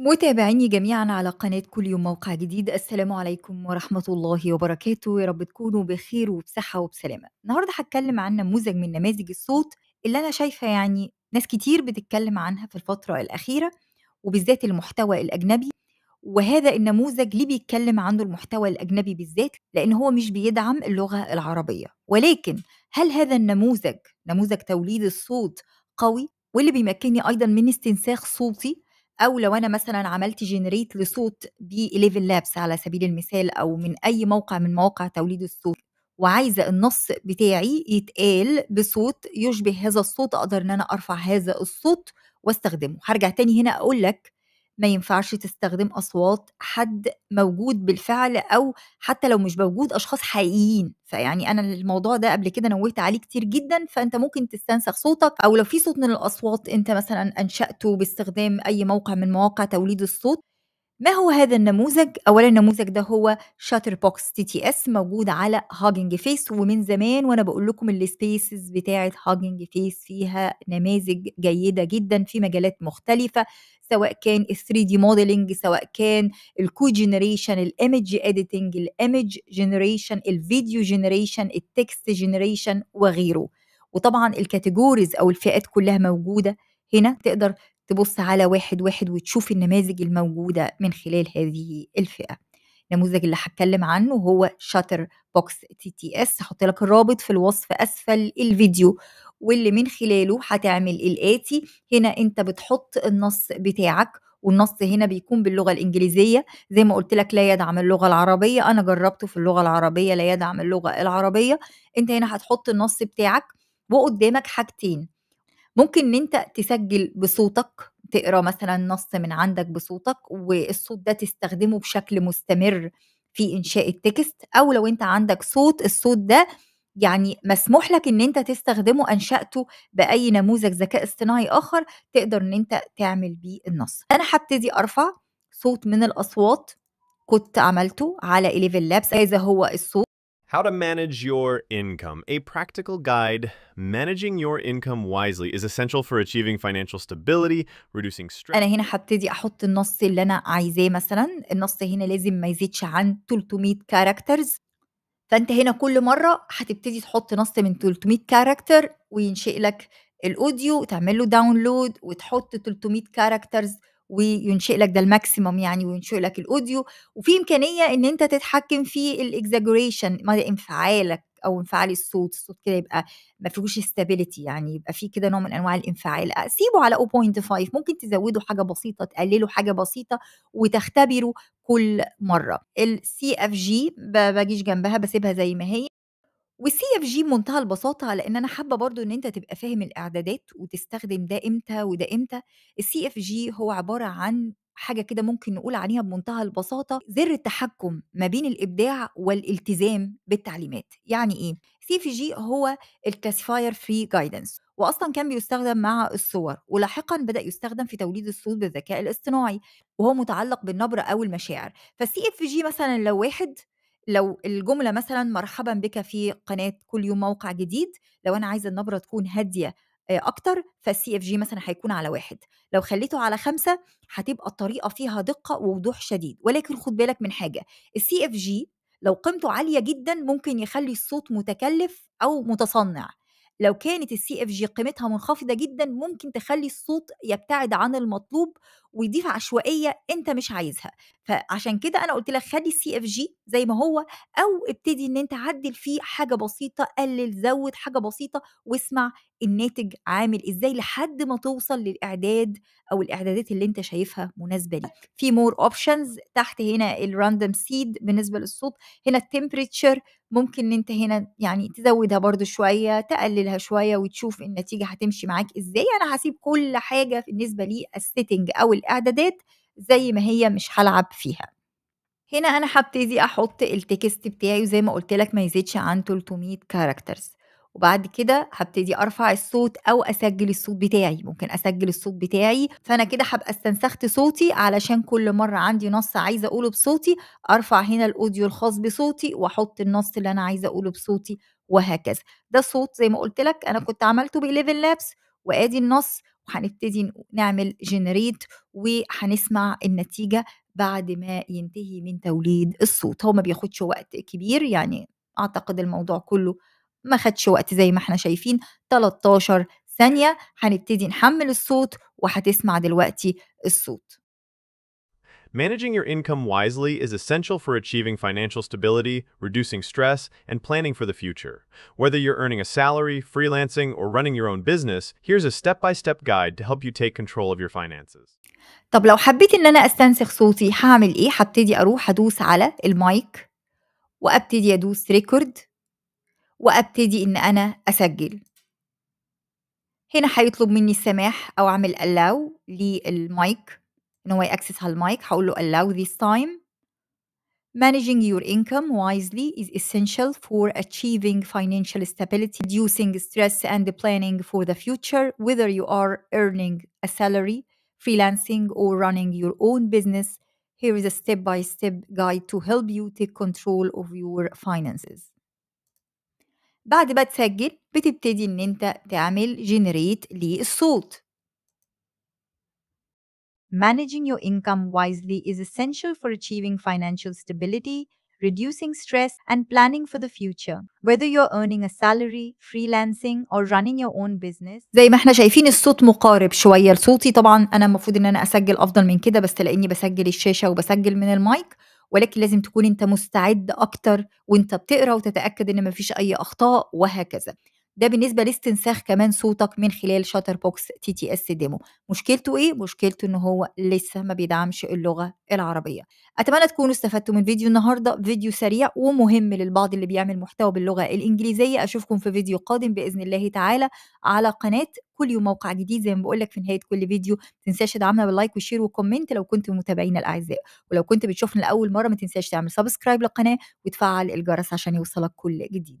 متابعيني جميعا على قناة كل يوم موقع جديد السلام عليكم ورحمة الله وبركاته يا رب تكونوا بخير وبصحة وبسلامة النهاردة هتكلم عن نموذج من نماذج الصوت اللي أنا شايفة يعني ناس كتير بتتكلم عنها في الفترة الأخيرة وبالذات المحتوى الأجنبي وهذا النموذج ليه بيتكلم عنه المحتوى الأجنبي بالذات لأن هو مش بيدعم اللغة العربية ولكن هل هذا النموذج نموذج توليد الصوت قوي واللي بيمكنني أيضا من استنساخ صوتي او لو انا مثلا عملت جنريت لصوت ب11 لابس على سبيل المثال او من اي موقع من مواقع توليد الصوت وعايزه النص بتاعي يتقال بصوت يشبه هذا الصوت اقدر ان انا ارفع هذا الصوت واستخدمه هرجع تاني هنا اقول لك ما ينفعش تستخدم أصوات حد موجود بالفعل أو حتى لو مش موجود أشخاص حقيقيين فيعني أنا الموضوع ده قبل كده نوهت عليه كتير جدا فأنت ممكن تستنسخ صوتك أو لو في صوت من الأصوات أنت مثلا أنشأته باستخدام أي موقع من مواقع توليد الصوت ما هو هذا النموذج؟ أولا النموذج ده هو شاتر بوكس تي تي اس موجود على هاجنج فيس ومن زمان وأنا بقول لكم السبيسز بتاعة هاجنج فيس فيها نماذج جيدة جدا في مجالات مختلفة سواء كان 3 دي موديلنج سواء كان الكو جنريشن الايمج اديتنج الايمج جنريشن الفيديو جنريشن التكست جنريشن وغيره وطبعا الكاتيجوريز او الفئات كلها موجوده هنا تقدر تبص على واحد واحد وتشوف النماذج الموجودة من خلال هذه الفئة النموذج اللي هتكلم عنه هو شاتر بوكس تي تي اس هحط لك الرابط في الوصف اسفل الفيديو واللي من خلاله هتعمل الاتي هنا انت بتحط النص بتاعك والنص هنا بيكون باللغه الانجليزيه زي ما قلت لك لا يدعم اللغه العربيه انا جربته في اللغه العربيه لا يدعم اللغه العربيه انت هنا هتحط النص بتاعك وقدامك حاجتين ممكن ان انت تسجل بصوتك تقرا مثلا نص من عندك بصوتك والصوت ده تستخدمه بشكل مستمر في انشاء التكست او لو انت عندك صوت الصوت ده يعني مسموح لك ان انت تستخدمه انشاته باي نموذج ذكاء اصطناعي اخر تقدر ان انت تعمل بيه النص انا هبتدي ارفع صوت من الاصوات كنت عملته على 11 لابس هذا هو الصوت How to manage your income. A practical guide. Managing your income wisely is essential for achieving financial stability, reducing stress. انا هنا هبتدي احط النص اللي انا عايزاه مثلا، النص هنا لازم ما يزيدش عن 300 كاركترز. فانت هنا كل مره هتبتدي تحط نص من 300 كاركتر وينشئ لك الاوديو وتعمل له داونلود وتحط 300 كاركترز وينشئ لك ده الماكسيمم يعني وينشئ لك الاوديو وفي امكانيه ان انت تتحكم في الاكزاجوريشن انفعالك او انفعال الصوت الصوت كده يبقى ما فيهوش ستابيليتي يعني يبقى في كده نوع من انواع الانفعال سيبه على 0.5 ممكن تزوده حاجه بسيطه تقلله حاجه بسيطه وتختبره كل مره السي اف جي باجيش جنبها بسيبها زي ما هي والسي اف جي بمنتهى البساطة لأن أنا حابة برضو إن أنت تبقى فاهم الإعدادات وتستخدم ده إمتى وده إمتى السي اف جي هو عبارة عن حاجة كده ممكن نقول عليها بمنتهى البساطة زر التحكم ما بين الإبداع والالتزام بالتعليمات يعني إيه؟ سي اف جي هو الكلاسيفاير فري جايدنس واصلا كان بيستخدم مع الصور ولاحقا بدا يستخدم في توليد الصوت بالذكاء الاصطناعي وهو متعلق بالنبره او المشاعر فالسي اف جي مثلا لو واحد لو الجمله مثلا مرحبا بك في قناه كل يوم موقع جديد لو انا عايزه النبره تكون هاديه آه، اكتر فالسي اف جي مثلا هيكون على واحد لو خليته على خمسة هتبقى الطريقه فيها دقه ووضوح شديد ولكن خد بالك من حاجه السي اف جي لو قيمته عاليه جدا ممكن يخلي الصوت متكلف او متصنع لو كانت السي اف جي قيمتها منخفضه جدا ممكن تخلي الصوت يبتعد عن المطلوب ويضيف عشوائيه انت مش عايزها فعشان كده انا قلت لك خدي السي اف جي زي ما هو او ابتدي ان انت عدل فيه حاجه بسيطه قلل زود حاجه بسيطه واسمع الناتج عامل ازاي لحد ما توصل للاعداد او الاعدادات اللي انت شايفها مناسبه ليك في مور اوبشنز تحت هنا الراندوم سيد بالنسبه للصوت هنا التمبريتشر ممكن ان انت هنا يعني تزودها برده شويه تقللها شويه وتشوف النتيجه هتمشي معاك ازاي انا هسيب كل حاجه بالنسبه لي السيتنج او الاعدادات زي ما هي مش هلعب فيها هنا انا هبتدي احط التكست بتاعي وزي ما قلت لك ما يزيدش عن 300 كاركترز وبعد كده هبتدي ارفع الصوت او اسجل الصوت بتاعي ممكن اسجل الصوت بتاعي فانا كده هبقى استنسخت صوتي علشان كل مره عندي نص عايزه اقوله بصوتي ارفع هنا الاوديو الخاص بصوتي واحط النص اللي انا عايزه اقوله بصوتي وهكذا ده صوت زي ما قلت لك انا كنت عملته ب 11 لابس وادي النص وهنبتدي نعمل جنريت وهنسمع النتيجة بعد ما ينتهي من توليد الصوت هو ما بياخدش وقت كبير يعني اعتقد الموضوع كله ما خدش وقت زي ما احنا شايفين 13 ثانية هنبتدي نحمل الصوت وهتسمع دلوقتي الصوت Managing your income wisely is essential for achieving financial stability, reducing stress, and planning for the future. Whether you're earning a salary, freelancing, or running your own business, here's a step-by-step -step guide to help you take control of your finances. طب لو حبيت ان انا استنسخ صوتي هعمل ايه؟ هبتدي اروح ادوس على المايك وابتدي ادوس ريكورد وابتدي ان انا اسجل. هنا هيطلب مني السماح او اعمل allow للمايك ان هو ياكسس هالمايك هقول له allow this time Managing your income wisely is essential for achieving financial stability, reducing stress, and planning for the future, whether you are earning a salary, freelancing, or running your own business. Here is a step by step guide to help you take control of your finances. بعد ما تسجل بتبتدي ان انت تعمل generate للصوت Managing your income wisely is essential for achieving financial stability, reducing stress, and planning for the future. Whether you're earning a salary, freelancing, or running your own business. زي ما احنا شايفين الصوت مقارب شوية لصوتي طبعا أنا المفروض إن أنا أسجل أفضل من كده بس لأني بسجل الشاشة وبسجل من المايك ولكن لازم تكون أنت مستعد أكتر وأنت بتقرأ وتتأكد إن مفيش أي أخطاء وهكذا. ده بالنسبه لاستنساخ كمان صوتك من خلال شاتر بوكس تي تي اس ديمو مشكلته ايه مشكلته ان هو لسه ما بيدعمش اللغه العربيه اتمنى تكونوا استفدتوا من فيديو النهارده فيديو سريع ومهم للبعض اللي بيعمل محتوى باللغه الانجليزيه اشوفكم في فيديو قادم باذن الله تعالى على قناه كل يوم موقع جديد زي ما بقول لك في نهايه كل فيديو ما تنساش تدعمنا باللايك والشير وكومنت لو كنت متابعينا الاعزاء ولو كنت بتشوفنا لاول مره ما تنساش تعمل سبسكرايب للقناه وتفعل الجرس عشان يوصلك كل جديد